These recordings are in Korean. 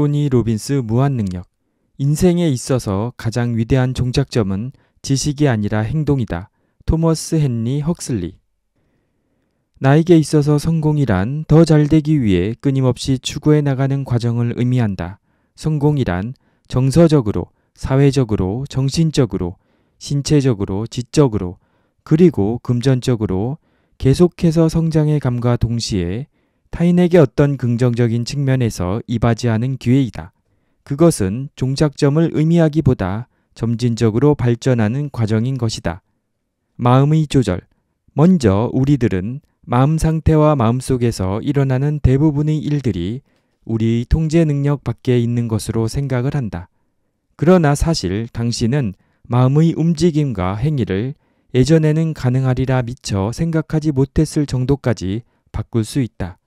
토니 로빈스 무한능력. 인생에 있어서 가장 위대한 종착점은 지식이 아니라 행동이다. 토머스 헨리 헉슬리. 나에게 있어서 성공이란 더잘 되기 위해 끊임없이 추구해 나가는 과정을 의미한다. 성공이란 정서적으로, 사회적으로, 정신적으로, 신체적으로, 지적으로, 그리고 금전적으로 계속해서 성장해 감과 동시에 타인에게 어떤 긍정적인 측면에서 이바지하는 기회이다. 그것은 종착점을 의미하기보다 점진적으로 발전하는 과정인 것이다. 마음의 조절. 먼저 우리들은 마음 상태와 마음 속에서 일어나는 대부분의 일들이 우리 통제 능력 밖에 있는 것으로 생각을 한다. 그러나 사실 당신은 마음의 움직임과 행위를 예전에는 가능하리라 미처 생각하지 못했을 정도까지 바꿀 수 있다.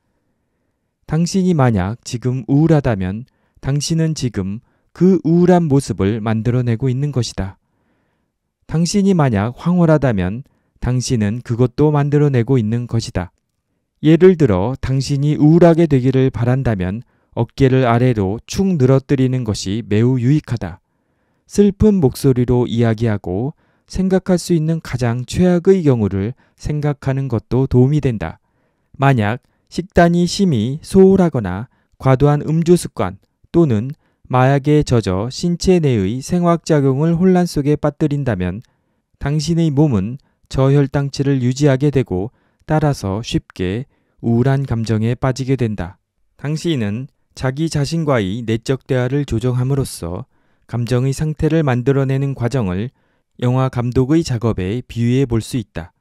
당신이 만약 지금 우울하다면 당신은 지금 그 우울한 모습을 만들어내고 있는 것이다. 당신이 만약 황홀하다면 당신은 그것도 만들어내고 있는 것이다. 예를 들어 당신이 우울하게 되기를 바란다면 어깨를 아래로 축 늘어뜨리는 것이 매우 유익하다. 슬픈 목소리로 이야기하고 생각할 수 있는 가장 최악의 경우를 생각하는 것도 도움이 된다. 만약 식단이 심히 소홀하거나 과도한 음주 습관 또는 마약에 젖어 신체 내의 생화학작용을 혼란 속에 빠뜨린다면 당신의 몸은 저혈당치를 유지하게 되고 따라서 쉽게 우울한 감정에 빠지게 된다. 당신은 자기 자신과의 내적 대화를 조정함으로써 감정의 상태를 만들어내는 과정을 영화 감독의 작업에 비유해 볼 수 있다.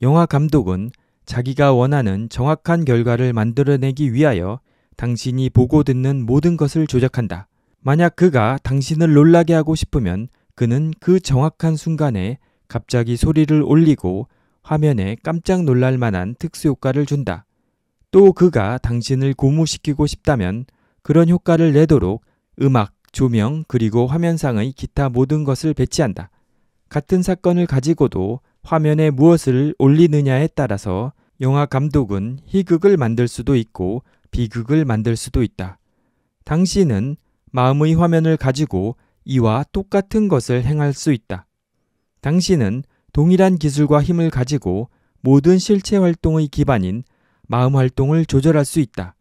영화 감독은 자기가 원하는 정확한 결과를 만들어내기 위하여 당신이 보고 듣는 모든 것을 조작한다. 만약 그가 당신을 놀라게 하고 싶으면 그는 그 정확한 순간에 갑자기 소리를 올리고 화면에 깜짝 놀랄 만한 특수효과를 준다. 또 그가 당신을 고무시키고 싶다면 그런 효과를 내도록 음악, 조명, 그리고 화면상의 기타 모든 것을 배치한다. 같은 사건을 가지고도 화면에 무엇을 올리느냐에 따라서 영화 감독은 희극을 만들 수도 있고 비극을 만들 수도 있다. 당신은 마음의 화면을 가지고 이와 똑같은 것을 행할 수 있다. 당신은 동일한 기술과 힘을 가지고 모든 실체 활동의 기반인 마음 활동을 조절할 수 있다.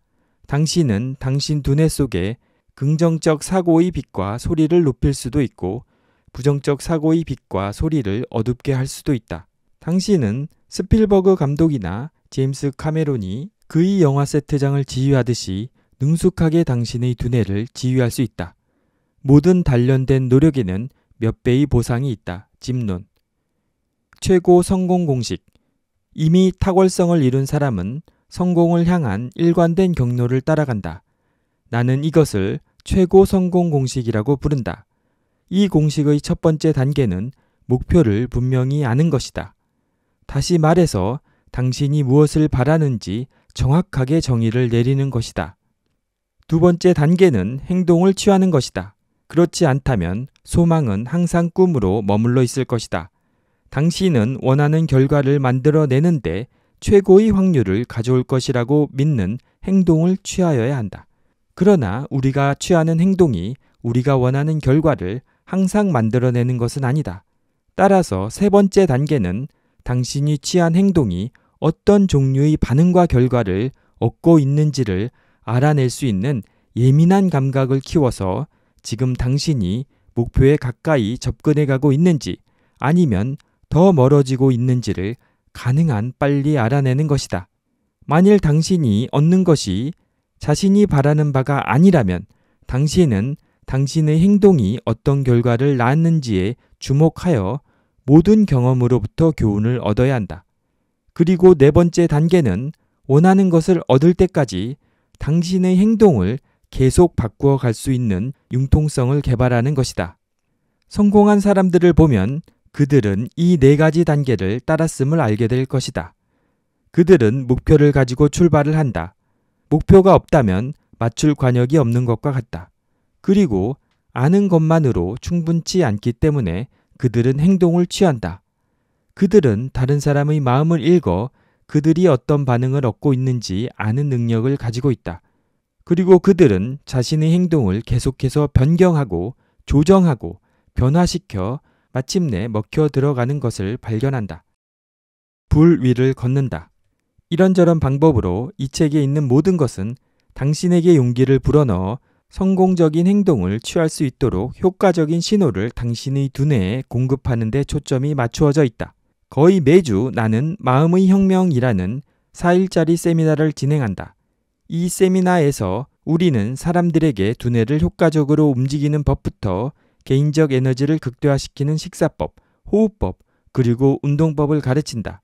당신은 당신 두뇌 속에 긍정적 사고의 빛과 소리를 높일 수도 있고 부정적 사고의 빛과 소리를 어둡게 할 수도 있다. 당신은 스필버그 감독이나 제임스 카메론이 그의 영화 세트장을 지휘하듯이 능숙하게 당신의 두뇌를 지휘할 수 있다. 모든 단련된 노력에는 몇 배의 보상이 있다. 집론. 최고 성공 공식. 이미 탁월성을 이룬 사람은 성공을 향한 일관된 경로를 따라간다. 나는 이것을 최고 성공 공식이라고 부른다. 이 공식의 첫 번째 단계는 목표를 분명히 아는 것이다. 다시 말해서 당신이 무엇을 바라는지 정확하게 정의를 내리는 것이다. 두 번째 단계는 행동을 취하는 것이다. 그렇지 않다면 소망은 항상 꿈으로 머물러 있을 것이다. 당신은 원하는 결과를 만들어내는데 최고의 확률을 가져올 것이라고 믿는 행동을 취하여야 한다. 그러나 우리가 취하는 행동이 우리가 원하는 결과를 항상 만들어내는 것은 아니다. 따라서 세 번째 단계는 당신이 취한 행동이 어떤 종류의 반응과 결과를 얻고 있는지를 알아낼 수 있는 예민한 감각을 키워서 지금 당신이 목표에 가까이 접근해 가고 있는지 아니면 더 멀어지고 있는지를 가능한 빨리 알아내는 것이다. 만일 당신이 얻는 것이 자신이 바라는 바가 아니라면 당신은 당신의 행동이 어떤 결과를 낳았는지에 주목하여 모든 경험으로부터 교훈을 얻어야 한다. 그리고 네 번째 단계는 원하는 것을 얻을 때까지 당신의 행동을 계속 바꾸어 갈 수 있는 융통성을 개발하는 것이다. 성공한 사람들을 보면 그들은 이 네 가지 단계를 따랐음을 알게 될 것이다. 그들은 목표를 가지고 출발을 한다. 목표가 없다면 맞출 관역이 없는 것과 같다. 그리고 아는 것만으로 충분치 않기 때문에 그들은 행동을 취한다. 그들은 다른 사람의 마음을 읽어 그들이 어떤 반응을 얻고 있는지 아는 능력을 가지고 있다. 그리고 그들은 자신의 행동을 계속해서 변경하고 조정하고 변화시켜 마침내 먹혀 들어가는 것을 발견한다. 불 위를 걷는다. 이런저런 방법으로 이 책에 있는 모든 것은 당신에게 용기를 불어넣어 성공적인 행동을 취할 수 있도록 효과적인 신호를 당신의 두뇌에 공급하는 데 초점이 맞추어져 있다. 거의 매주 나는 마음의 혁명이라는 4일짜리 세미나를 진행한다. 이 세미나에서 우리는 사람들에게 두뇌를 효과적으로 움직이는 법부터 개인적 에너지를 극대화시키는 식사법, 호흡법, 그리고 운동법을 가르친다.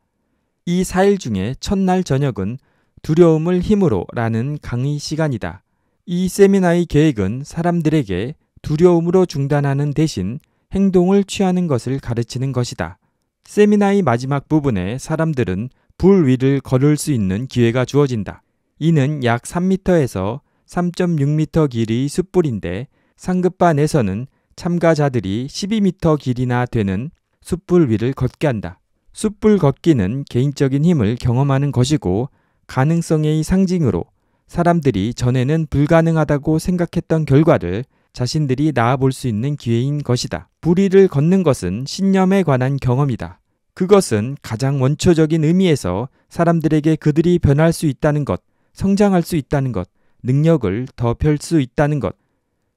이 4일 중에 첫날 저녁은 두려움을 힘으로 라는 강의 시간이다. 이 세미나의 계획은 사람들에게 두려움으로 중단하는 대신 행동을 취하는 것을 가르치는 것이다. 세미나의 마지막 부분에 사람들은 불 위를 걸을 수 있는 기회가 주어진다. 이는 약 3m에서 3.6m 길이 숯불인데 상급반에서는 참가자들이 12m 길이나 되는 숯불 위를 걷게 한다. 숯불 걷기는 개인적인 힘을 경험하는 것이고 가능성의 상징으로 사람들이 전에는 불가능하다고 생각했던 결과를 자신들이 나아볼 수 있는 기회인 것이다. 불의를 걷는 것은 신념에 관한 경험이다. 그것은 가장 원초적인 의미에서 사람들에게 그들이 변할 수 있다는 것, 성장할 수 있다는 것, 능력을 더 펼 수 있다는 것,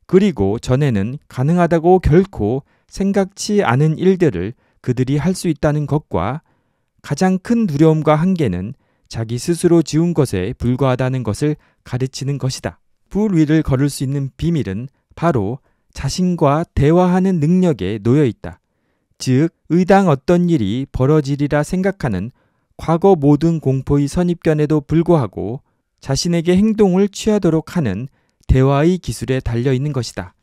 그리고 전에는 가능하다고 결코 생각치 않은 일들을 그들이 할 수 있다는 것과 가장 큰 두려움과 한계는 자기 스스로 지운 것에 불과하다는 것을 가르치는 것이다. 불 위를 걸을 수 있는 비밀은 바로 자신과 대화하는 능력에 놓여 있다. 즉, 의당 어떤 일이 벌어지리라 생각하는 과거 모든 공포의 선입견에도 불구하고 자신에게 행동을 취하도록 하는 대화의 기술에 달려 있는 것이다.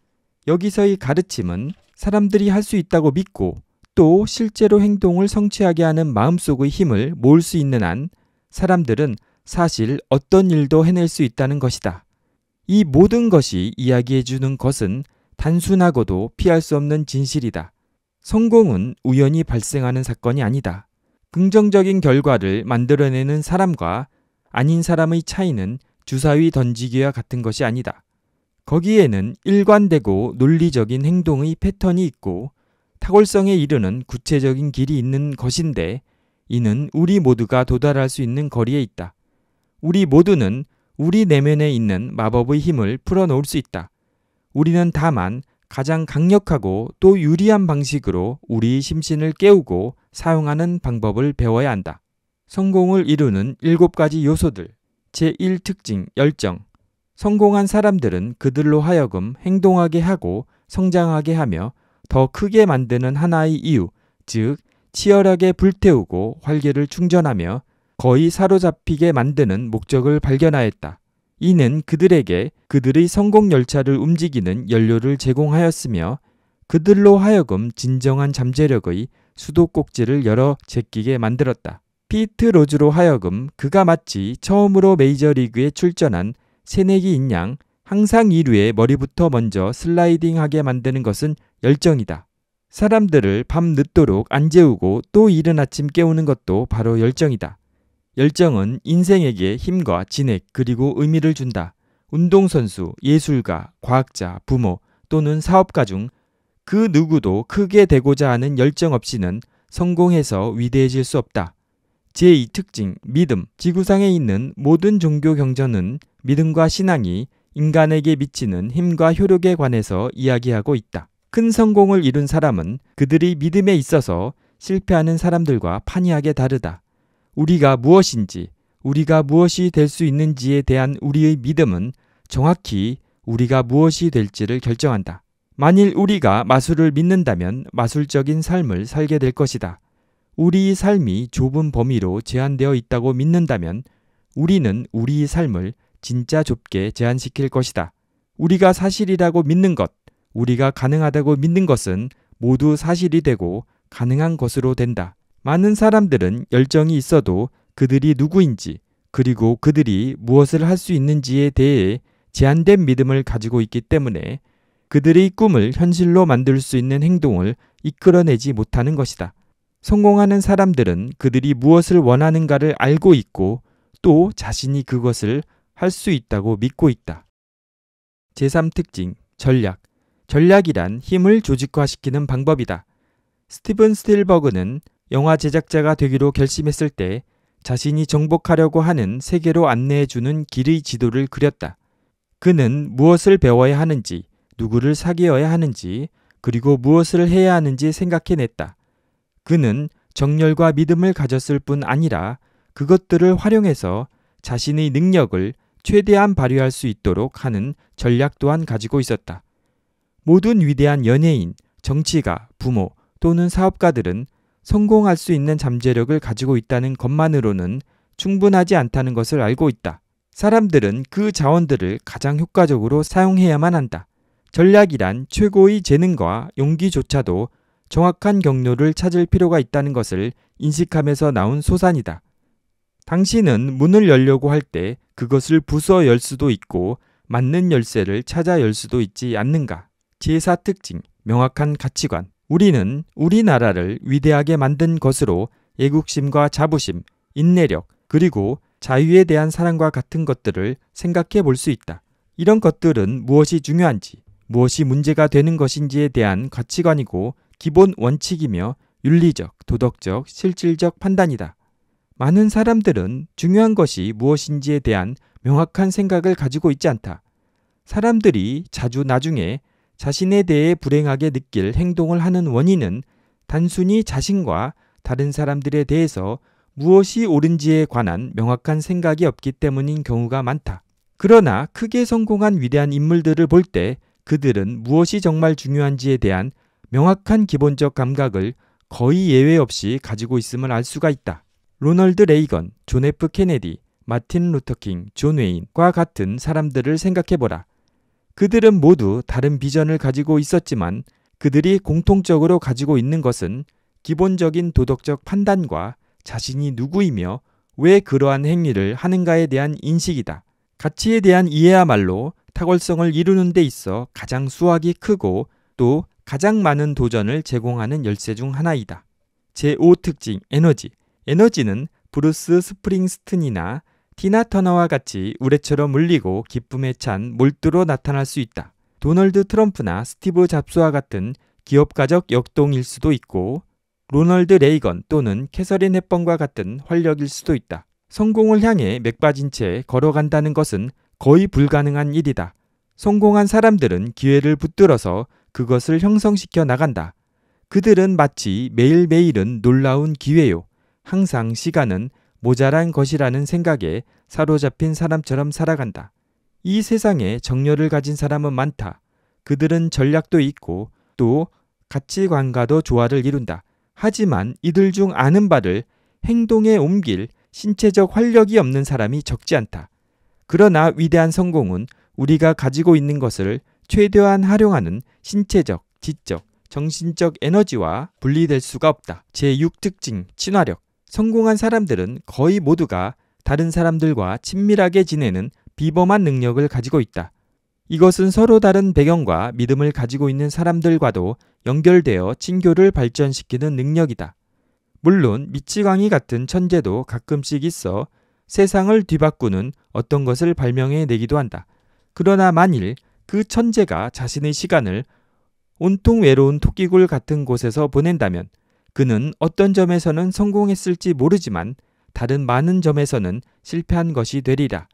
여기서의 가르침은 사람들이 할 수 있다고 믿고 또 실제로 행동을 성취하게 하는 마음속의 힘을 모을 수 있는 한 사람들은 사실 어떤 일도 해낼 수 있다는 것이다. 이 모든 것이 이야기해 주는 것은 단순하고도 피할 수 없는 진실이다. 성공은 우연히 발생하는 사건이 아니다. 긍정적인 결과를 만들어내는 사람과 아닌 사람의 차이는 주사위 던지기와 같은 것이 아니다. 거기에는 일관되고 논리적인 행동의 패턴이 있고 탁월성에 이르는 구체적인 길이 있는 것인데 이는 우리 모두가 도달할 수 있는 거리에 있다. 우리 모두는 우리 내면에 있는 마법의 힘을 풀어놓을 수 있다. 우리는 다만 가장 강력하고 또 유리한 방식으로 우리 심신을 깨우고 사용하는 방법을 배워야 한다. 성공을 이루는 일곱 가지 요소들. 제1특징, 열정. 성공한 사람들은 그들로 하여금 행동하게 하고 성장하게 하며 더 크게 만드는 하나의 이유, 즉, 치열하게 불태우고 활기를 충전하며 거의 사로잡히게 만드는 목적을 발견하였다. 이는 그들에게 그들의 성공 열차를 움직이는 연료를 제공하였으며 그들로 하여금 진정한 잠재력의 수도꼭지를 열어 제끼게 만들었다. 피트 로즈로 하여금 그가 마치 처음으로 메이저리그에 출전한 새내기인 양 항상 1위에 머리부터 먼저 슬라이딩하게 만드는 것은 열정이다. 사람들을 밤 늦도록 안 재우고 또 이른 아침 깨우는 것도 바로 열정이다. 열정은 인생에게 힘과 진액 그리고 의미를 준다. 운동선수, 예술가, 과학자, 부모 또는 사업가 중 그 누구도 크게 되고자 하는 열정 없이는 성공해서 위대해질 수 없다. 제2 특징, 믿음. 지구상에 있는 모든 종교 경전은 믿음과 신앙이 인간에게 미치는 힘과 효력에 관해서 이야기하고 있다. 큰 성공을 이룬 사람은 그들이 믿음에 있어서 실패하는 사람들과 판이하게 다르다. 우리가 무엇인지, 우리가 무엇이 될 수 있는지에 대한 우리의 믿음은 정확히 우리가 무엇이 될지를 결정한다. 만일 우리가 마술을 믿는다면 마술적인 삶을 살게 될 것이다. 우리의 삶이 좁은 범위로 제한되어 있다고 믿는다면 우리는 우리의 삶을 진짜 좁게 제한시킬 것이다. 우리가 사실이라고 믿는 것, 우리가 가능하다고 믿는 것은 모두 사실이 되고 가능한 것으로 된다. 많은 사람들은 열정이 있어도 그들이 누구인지 그리고 그들이 무엇을 할 수 있는지에 대해 제한된 믿음을 가지고 있기 때문에 그들의 꿈을 현실로 만들 수 있는 행동을 이끌어내지 못하는 것이다. 성공하는 사람들은 그들이 무엇을 원하는가를 알고 있고 또 자신이 그것을 할 수 있다고 믿고 있다. 제3 특징, 전략. 전략이란 힘을 조직화시키는 방법이다. 스티븐 스틸버그는 영화 제작자가 되기로 결심했을 때 자신이 정복하려고 하는 세계로 안내해주는 길의 지도를 그렸다. 그는 무엇을 배워야 하는지, 누구를 사귀어야 하는지, 그리고 무엇을 해야 하는지 생각해냈다. 그는 정열과 믿음을 가졌을 뿐 아니라 그것들을 활용해서 자신의 능력을 최대한 발휘할 수 있도록 하는 전략 또한 가지고 있었다. 모든 위대한 연예인, 정치가, 부모 또는 사업가들은 성공할 수 있는 잠재력을 가지고 있다는 것만으로는 충분하지 않다는 것을 알고 있다. 사람들은 그 자원들을 가장 효과적으로 사용해야만 한다. 전략이란 최고의 재능과 용기조차도 정확한 경로를 찾을 필요가 있다는 것을 인식함에서 나온 소산이다. 당신은 문을 열려고 할 때 그것을 부숴 열 수도 있고 맞는 열쇠를 찾아 열 수도 있지 않는가? 제사 특징, 명확한 가치관, 우리는 우리나라를 위대하게 만든 것으로 애국심과 자부심, 인내력, 그리고 자유에 대한 사랑과 같은 것들을 생각해 볼 수 있다. 이런 것들은 무엇이 중요한지, 무엇이 문제가 되는 것인지에 대한 가치관이고 기본 원칙이며 윤리적, 도덕적, 실질적 판단이다. 많은 사람들은 중요한 것이 무엇인지에 대한 명확한 생각을 가지고 있지 않다. 사람들이 자주 나중에 자신에 대해 불행하게 느낄 행동을 하는 원인은 단순히 자신과 다른 사람들에 대해서 무엇이 옳은지에 관한 명확한 생각이 없기 때문인 경우가 많다. 그러나 크게 성공한 위대한 인물들을 볼 때 그들은 무엇이 정말 중요한지에 대한 명확한 기본적 감각을 거의 예외 없이 가지고 있음을 알 수가 있다. 로널드 레이건, 존 F 케네디, 마틴 루터킹, 존 웨인과 같은 사람들을 생각해보라. 그들은 모두 다른 비전을 가지고 있었지만 그들이 공통적으로 가지고 있는 것은 기본적인 도덕적 판단과 자신이 누구이며 왜 그러한 행위를 하는가에 대한 인식이다. 가치에 대한 이해야말로 탁월성을 이루는 데 있어 가장 수확이 크고 또 가장 많은 도전을 제공하는 열쇠 중 하나이다. 제5 특징 에너지. 에너지는 브루스 스프링스튼이나 티나 터너와 같이 우레처럼 울리고 기쁨에 찬 몰두로 나타날 수 있다. 도널드 트럼프나 스티브 잡스와 같은 기업가적 역동일 수도 있고 로널드 레이건 또는 캐서린 햇번과 같은 활력일 수도 있다. 성공을 향해 맥빠진 채 걸어간다는 것은 거의 불가능한 일이다. 성공한 사람들은 기회를 붙들어서 그것을 형성시켜 나간다. 그들은 마치 매일매일은 놀라운 기회요. 항상 시간은 모자란 것이라는 생각에 사로잡힌 사람처럼 살아간다. 이 세상에 정열을 가진 사람은 많다. 그들은 전략도 있고 또 가치관과도 조화를 이룬다. 하지만 이들 중 아는 바를 행동에 옮길 신체적 활력이 없는 사람이 적지 않다. 그러나 위대한 성공은 우리가 가지고 있는 것을 최대한 활용하는 신체적, 지적, 정신적 에너지와 분리될 수가 없다. 제6특징, 친화력. 성공한 사람들은 거의 모두가 다른 사람들과 친밀하게 지내는 비범한 능력을 가지고 있다. 이것은 서로 다른 배경과 믿음을 가지고 있는 사람들과도 연결되어 친교를 발전시키는 능력이다. 물론 미치광이 같은 천재도 가끔씩 있어 세상을 뒤바꾸는 어떤 것을 발명해 내기도 한다. 그러나 만일 그 천재가 자신의 시간을 온통 외로운 토끼굴 같은 곳에서 보낸다면 그는 어떤 점에서는 성공했을지 모르지만 다른 많은 점에서는 실패한 것이 되리라.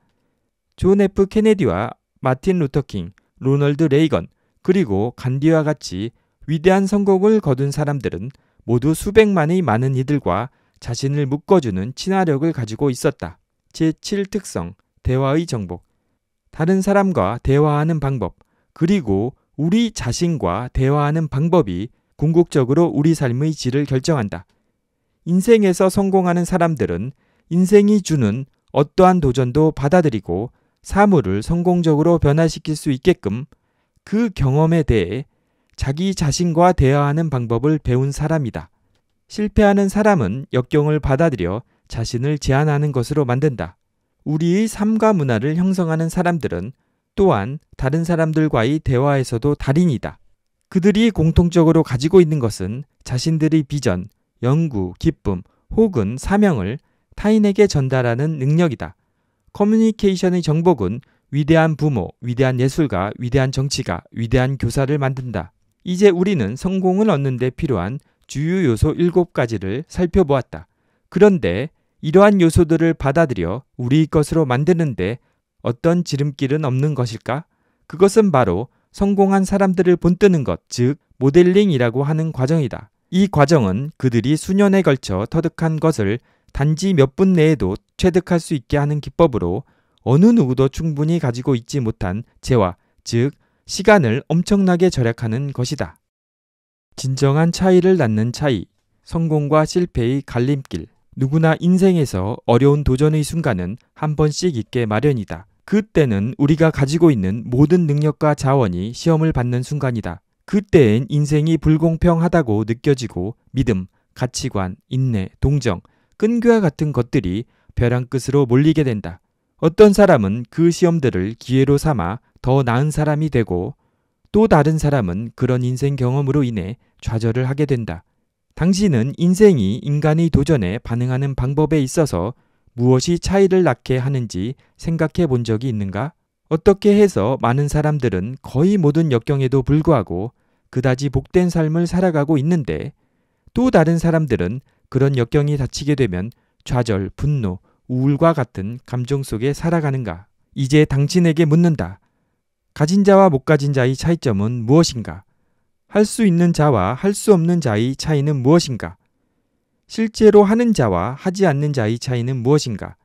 존 F. 케네디와 마틴 루터킹, 로널드 레이건, 그리고 간디와 같이 위대한 성공을 거둔 사람들은 모두 수백만의 많은 이들과 자신을 묶어주는 친화력을 가지고 있었다. 제7특성, 대화의 정복. 다른 사람과 대화하는 방법, 그리고 우리 자신과 대화하는 방법이 궁극적으로 우리 삶의 질을 결정한다. 인생에서 성공하는 사람들은 인생이 주는 어떠한 도전도 받아들이고 사물을 성공적으로 변화시킬 수 있게끔 그 경험에 대해 자기 자신과 대화하는 방법을 배운 사람이다. 실패하는 사람은 역경을 받아들여 자신을 제한하는 것으로 만든다. 우리의 삶과 문화를 형성하는 사람들은 또한 다른 사람들과의 대화에서도 달인이다. 그들이 공통적으로 가지고 있는 것은 자신들의 비전, 연구, 기쁨 혹은 사명을 타인에게 전달하는 능력이다. 커뮤니케이션의 정복은 위대한 부모, 위대한 예술가, 위대한 정치가, 위대한 교사를 만든다. 이제 우리는 성공을 얻는 데 필요한 주요 요소 7가지를 살펴보았다. 그런데 이러한 요소들을 받아들여 우리 것으로 만드는데 어떤 지름길은 없는 것일까? 그것은 바로 성공한 사람들을 본뜨는 것, 즉 모델링이라고 하는 과정이다. 이 과정은 그들이 수년에 걸쳐 터득한 것을 단지 몇 분 내에도 취득할 수 있게 하는 기법으로 어느 누구도 충분히 가지고 있지 못한 재화, 즉 시간을 엄청나게 절약하는 것이다. 진정한 차이를 낳는 차이, 성공과 실패의 갈림길. 누구나 인생에서 어려운 도전의 순간은 한 번씩 있게 마련이다. 그때는 우리가 가지고 있는 모든 능력과 자원이 시험을 받는 순간이다. 그때엔 인생이 불공평하다고 느껴지고 믿음, 가치관, 인내, 동정, 끈기와 같은 것들이 벼랑 끝으로 몰리게 된다. 어떤 사람은 그 시험들을 기회로 삼아 더 나은 사람이 되고 또 다른 사람은 그런 인생 경험으로 인해 좌절을 하게 된다. 당신은 인생이 인간의 도전에 반응하는 방법에 있어서 무엇이 차이를 낳게 하는지 생각해 본 적이 있는가? 어떻게 해서 많은 사람들은 거의 모든 역경에도 불구하고 그다지 복된 삶을 살아가고 있는데 또 다른 사람들은 그런 역경이 닥치게 되면 좌절, 분노, 우울과 같은 감정 속에 살아가는가? 이제 당신에게 묻는다. 가진 자와 못 가진 자의 차이점은 무엇인가? 할 수 있는 자와 할 수 없는 자의 차이는 무엇인가? 실제로 하는 자와 하지 않는 자의 차이는 무엇인가?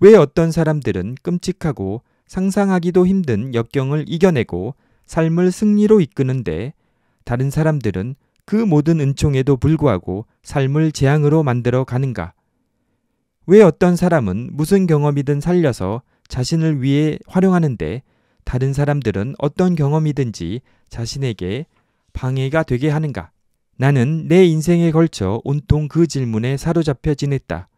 왜 어떤 사람들은 끔찍하고 상상하기도 힘든 역경을 이겨내고 삶을 승리로 이끄는데 다른 사람들은 그 모든 은총에도 불구하고 삶을 재앙으로 만들어 가는가? 왜 어떤 사람은 무슨 경험이든 살려서 자신을 위해 활용하는데 다른 사람들은 어떤 경험이든지 자신에게 방해가 되게 하는가? 나는 내 인생에 걸쳐 온통 그 질문에 사로잡혀 지냈다.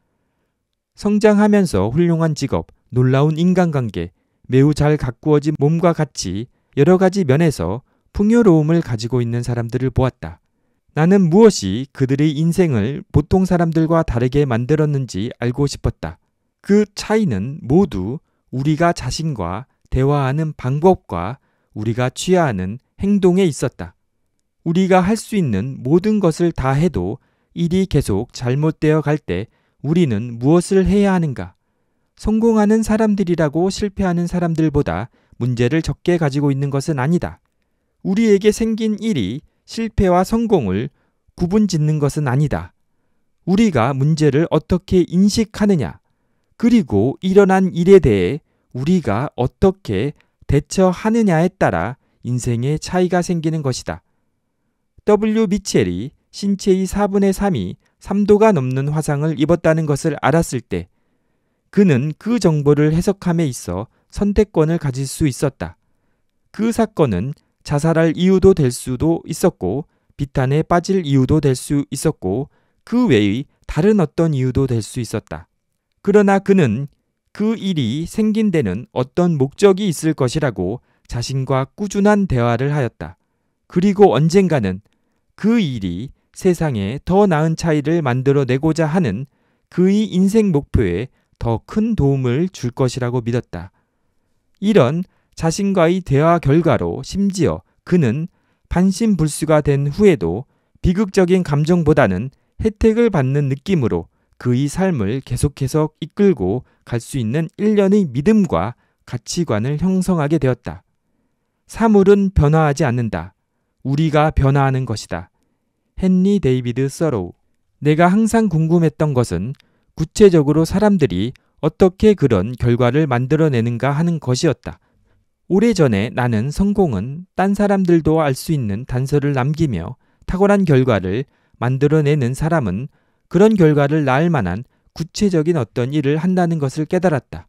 성장하면서 훌륭한 직업, 놀라운 인간관계, 매우 잘 가꾸어진 몸과 같이 여러 가지 면에서 풍요로움을 가지고 있는 사람들을 보았다. 나는 무엇이 그들의 인생을 보통 사람들과 다르게 만들었는지 알고 싶었다. 그 차이는 모두 우리가 자신과 대화하는 방법과 우리가 취하는 행동에 있었다. 우리가 할 수 있는 모든 것을 다 해도 일이 계속 잘못되어 갈 때 우리는 무엇을 해야 하는가? 성공하는 사람들이라고 실패하는 사람들보다 문제를 적게 가지고 있는 것은 아니다. 우리에게 생긴 일이 실패와 성공을 구분 짓는 것은 아니다. 우리가 문제를 어떻게 인식하느냐, 그리고 일어난 일에 대해 우리가 어떻게 대처하느냐에 따라 인생의 차이가 생기는 것이다. W 미첼이 신체의 4분의 3이 3도가 넘는 화상을 입었다는 것을 알았을 때 그는 그 정보를 해석함에 있어 선택권을 가질 수 있었다. 그 사건은 자살할 이유도 될 수도 있었고 비탄에 빠질 이유도 될 수 있었고 그 외의 다른 어떤 이유도 될 수 있었다. 그러나 그는 그 일이 생긴 데는 어떤 목적이 있을 것이라고 자신과 꾸준한 대화를 하였다. 그리고 언젠가는 그 일이 세상에 더 나은 차이를 만들어내고자 하는 그의 인생 목표에 더 큰 도움을 줄 것이라고 믿었다. 이런 자신과의 대화 결과로 심지어 그는 반신불수가 된 후에도 비극적인 감정보다는 혜택을 받는 느낌으로 그의 삶을 계속해서 이끌고 갈 수 있는 일련의 믿음과 가치관을 형성하게 되었다. 사물은 변화하지 않는다. 우리가 변화하는 것이다. 헨리 데이비드 서로우. 내가 항상 궁금했던 것은 구체적으로 사람들이 어떻게 그런 결과를 만들어내는가 하는 것이었다. 오래전에 나는 성공은 딴 사람들도 알 수 있는 단서를 남기며 탁월한 결과를 만들어내는 사람은 그런 결과를 낳을 만한 구체적인 어떤 일을 한다는 것을 깨달았다.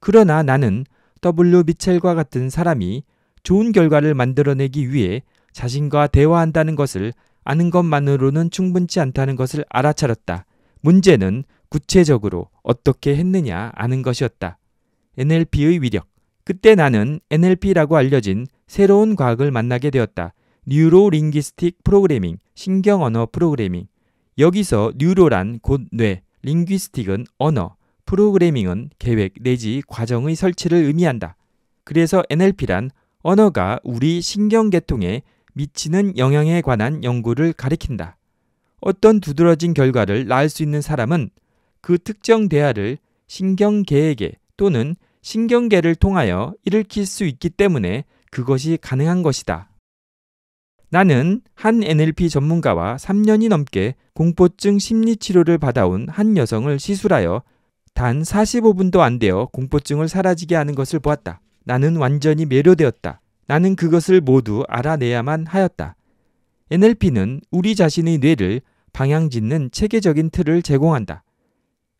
그러나 나는 W. 비첼과 같은 사람이 좋은 결과를 만들어내기 위해 자신과 대화한다는 것을 아는 것만으로는 충분치 않다는 것을 알아차렸다. 문제는 구체적으로 어떻게 했느냐 아는 것이었다. NLP의 위력. 그때 나는 NLP라고 알려진 새로운 과학을 만나게 되었다. 뉴로 링기스틱 프로그래밍, 신경 언어 프로그래밍. 여기서 뉴로란 곧 뇌, 링기스틱은 언어, 프로그래밍은 계획 내지 과정의 설치를 의미한다. 그래서 NLP란 언어가 우리 신경계통에 미치는 영향에 관한 연구를 가리킨다. 어떤 두드러진 결과를 낳을 수 있는 사람은 그 특정 대화를 신경계에게 또는 신경계를 통하여 일으킬 수 있기 때문에 그것이 가능한 것이다. 나는 한 NLP 전문가와 3년이 넘게 공포증 심리 치료를 받아온 한 여성을 시술하여 단 45분도 안 되어 공포증을 사라지게 하는 것을 보았다. 나는 완전히 매료되었다. 나는 그것을 모두 알아내야만 하였다. NLP는 우리 자신의 뇌를 방향 짓는 체계적인 틀을 제공한다.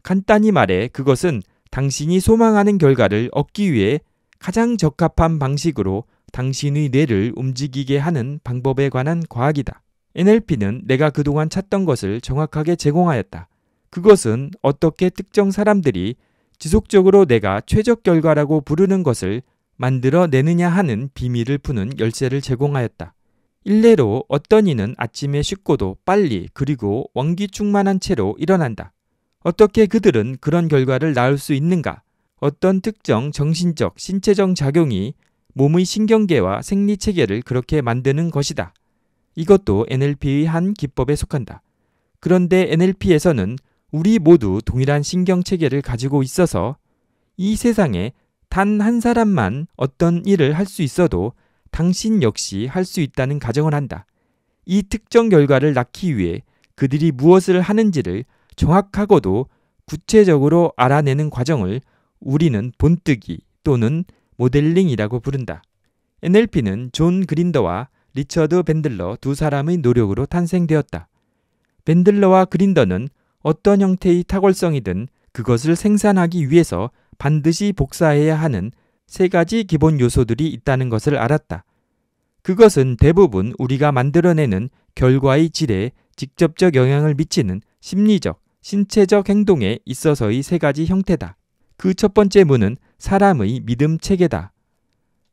간단히 말해 그것은 당신이 소망하는 결과를 얻기 위해 가장 적합한 방식으로 당신의 뇌를 움직이게 하는 방법에 관한 과학이다. NLP는 내가 그동안 찾던 것을 정확하게 제공하였다. 그것은 어떻게 특정 사람들이 지속적으로 내가 최적 결과라고 부르는 것을 만들어내느냐 하는 비밀을 푸는 열쇠를 제공하였다. 일례로 어떤 이는 아침에 식고도 빨리 그리고 원기 충만한 채로 일어난다. 어떻게 그들은 그런 결과를 낳을 수 있는가? 어떤 특정 정신적, 신체적 작용이 몸의 신경계와 생리체계를 그렇게 만드는 것이다. 이것도 NLP의 한 기법에 속한다. 그런데 NLP에서는 우리 모두 동일한 신경체계를 가지고 있어서 이 세상에 단한 사람만 어떤 일을 할 수 있어도 당신 역시 할 수 있다는 가정을 한다. 이 특정 결과를 낳기 위해 그들이 무엇을 하는지를 정확하고도 구체적으로 알아내는 과정을 우리는 본뜨기 또는 모델링이라고 부른다. NLP는 존 그린더와 리처드 밴들러두 사람의 노력으로 탄생되었다. 밴들러와 그린더는 어떤 형태의 탁월성이든 그것을 생산하기 위해서 반드시 복사해야 하는 세 가지 기본 요소들이 있다는 것을 알았다. 그것은 대부분 우리가 만들어내는 결과의 질에 직접적 영향을 미치는 심리적, 신체적 행동에 있어서의 세 가지 형태다. 그 첫 번째 문은 사람의 믿음 체계다.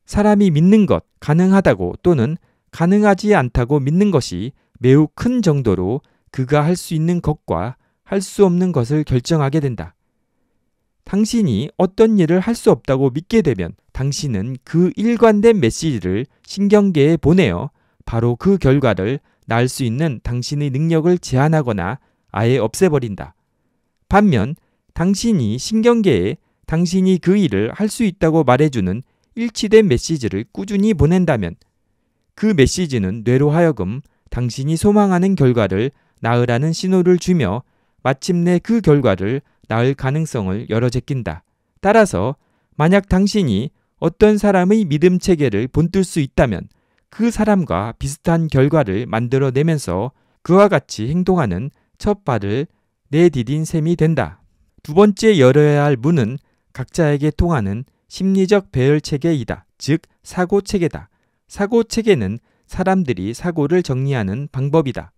사람이 믿는 것, 가능하다고 또는 가능하지 않다고 믿는 것이 매우 큰 정도로 그가 할 수 있는 것과 할 수 없는 것을 결정하게 된다. 당신이 어떤 일을 할 수 없다고 믿게 되면 당신은 그 일관된 메시지를 신경계에 보내어 바로 그 결과를 낳을 수 있는 당신의 능력을 제한하거나 아예 없애버린다. 반면 당신이 신경계에 당신이 그 일을 할 수 있다고 말해주는 일치된 메시지를 꾸준히 보낸다면 그 메시지는 뇌로 하여금 당신이 소망하는 결과를 낳으라는 신호를 주며 마침내 그 결과를 나을 가능성을 열어 제낀다. 따라서 만약 당신이 어떤 사람의 믿음 체계를 본뜰 수 있다면 그 사람과 비슷한 결과를 만들어내면서 그와 같이 행동하는 첫 발을 내디딘 셈이 된다. 두 번째 열어야 할 문은 각자에게 통하는 심리적 배열 체계이다. 즉, 사고 체계다. 사고 체계는 사람들이 사고를 정리하는 방법이다.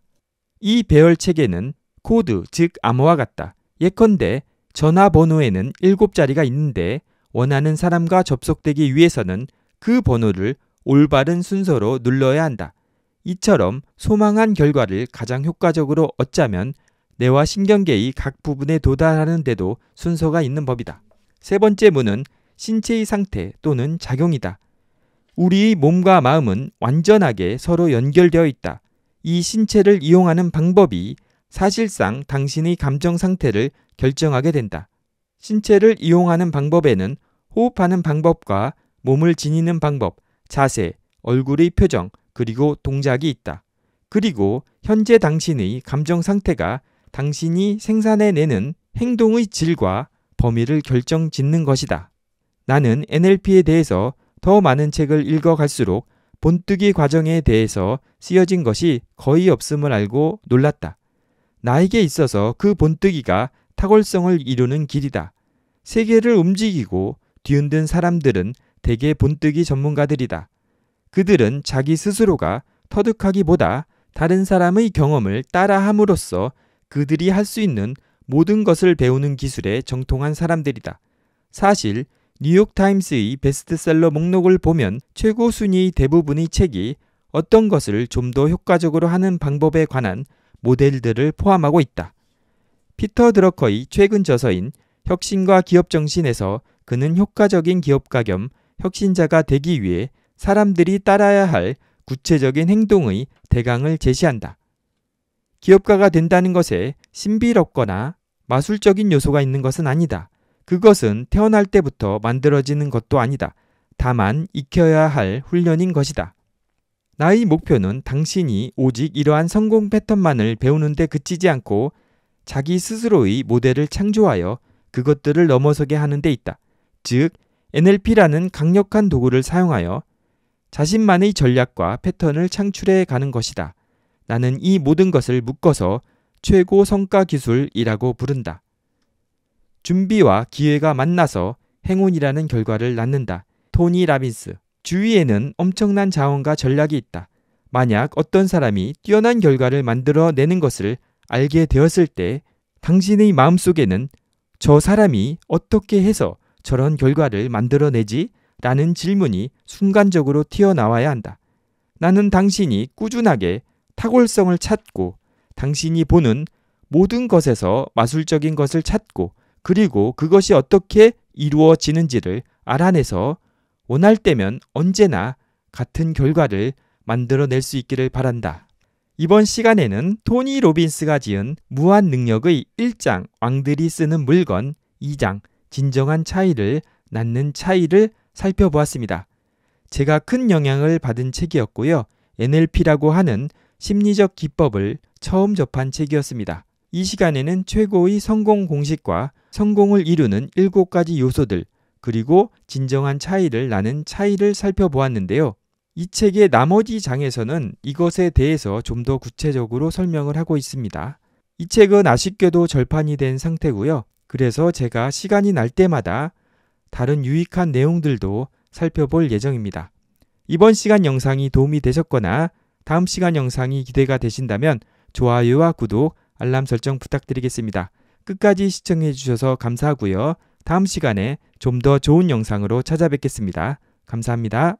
이 배열 체계는 코드, 즉 암호와 같다. 예컨대 전화번호에는 7자리가 있는데 원하는 사람과 접속되기 위해서는 그 번호를 올바른 순서로 눌러야 한다. 이처럼 소망한 결과를 가장 효과적으로 얻자면 뇌와 신경계의 각 부분에 도달하는데도 순서가 있는 법이다. 세 번째 문은 신체의 상태 또는 작용이다. 우리의 몸과 마음은 완전하게 서로 연결되어 있다. 이 신체를 이용하는 방법이 사실상 당신의 감정 상태를 결정하게 된다. 신체를 이용하는 방법에는 호흡하는 방법과 몸을 지니는 방법, 자세, 얼굴의 표정, 그리고 동작이 있다. 그리고 현재 당신의 감정 상태가 당신이 생산해내는 행동의 질과 범위를 결정 짓는 것이다. 나는 NLP에 대해서 더 많은 책을 읽어갈수록 본뜨기 과정에 대해서 쓰여진 것이 거의 없음을 알고 놀랐다. 나에게 있어서 그 본뜨기가 탁월성을 이루는 길이다. 세계를 움직이고 뒤흔든 사람들은 대개 본뜨기 전문가들이다. 그들은 자기 스스로가 터득하기보다 다른 사람의 경험을 따라함으로써 그들이 할 수 있는 모든 것을 배우는 기술에 정통한 사람들이다. 사실 뉴욕타임스의 베스트셀러 목록을 보면 최고 순위 대부분의 책이 어떤 것을 좀 더 효과적으로 하는 방법에 관한 모델들을 포함하고 있다. 피터 드러커의 최근 저서인 혁신과 기업 정신에서 그는 효과적인 기업가 겸 혁신자가 되기 위해 사람들이 따라야 할 구체적인 행동의 대강을 제시한다. 기업가가 된다는 것에 신비롭거나 마술적인 요소가 있는 것은 아니다. 그것은 태어날 때부터 만들어지는 것도 아니다. 다만 익혀야 할 훈련인 것이다. 나의 목표는 당신이 오직 이러한 성공 패턴만을 배우는데 그치지 않고 자기 스스로의 모델을 창조하여 그것들을 넘어서게 하는 데 있다. 즉, NLP라는 강력한 도구를 사용하여 자신만의 전략과 패턴을 창출해 가는 것이다. 나는 이 모든 것을 묶어서 최고 성과 기술이라고 부른다. 준비와 기회가 만나서 행운이라는 결과를 낳는다. 토니 라빈스 주위에는 엄청난 자원과 전략이 있다. 만약 어떤 사람이 뛰어난 결과를 만들어내는 것을 알게 되었을 때 당신의 마음속에는 저 사람이 어떻게 해서 저런 결과를 만들어내지? 라는 질문이 순간적으로 튀어나와야 한다. 나는 당신이 꾸준하게 탁월성을 찾고 당신이 보는 모든 것에서 마술적인 것을 찾고 그리고 그것이 어떻게 이루어지는지를 알아내서 원할 때면 언제나 같은 결과를 만들어낼 수 있기를 바란다. 이번 시간에는 토니 로빈스가 지은 무한 능력의 1장 왕들이 쓰는 물건 2장 진정한 차이를 낳는 차이를 살펴보았습니다. 제가 큰 영향을 받은 책이었고요. NLP라고 하는 심리적 기법을 처음 접한 책이었습니다. 이 시간에는 최고의 성공 공식과 성공을 이루는 7가지 요소들, 그리고 진정한 차이를 나는 차이를 살펴보았는데요. 이 책의 나머지 장에서는 이것에 대해서 좀 더 구체적으로 설명을 하고 있습니다. 이 책은 아쉽게도 절판이 된 상태고요. 그래서 제가 시간이 날 때마다 다른 유익한 내용들도 살펴볼 예정입니다. 이번 시간 영상이 도움이 되셨거나 다음 시간 영상이 기대가 되신다면 좋아요와 구독, 알람 설정 부탁드리겠습니다. 끝까지 시청해 주셔서 감사하고요. 다음 시간에 좀 더 좋은 영상으로 찾아뵙겠습니다. 감사합니다.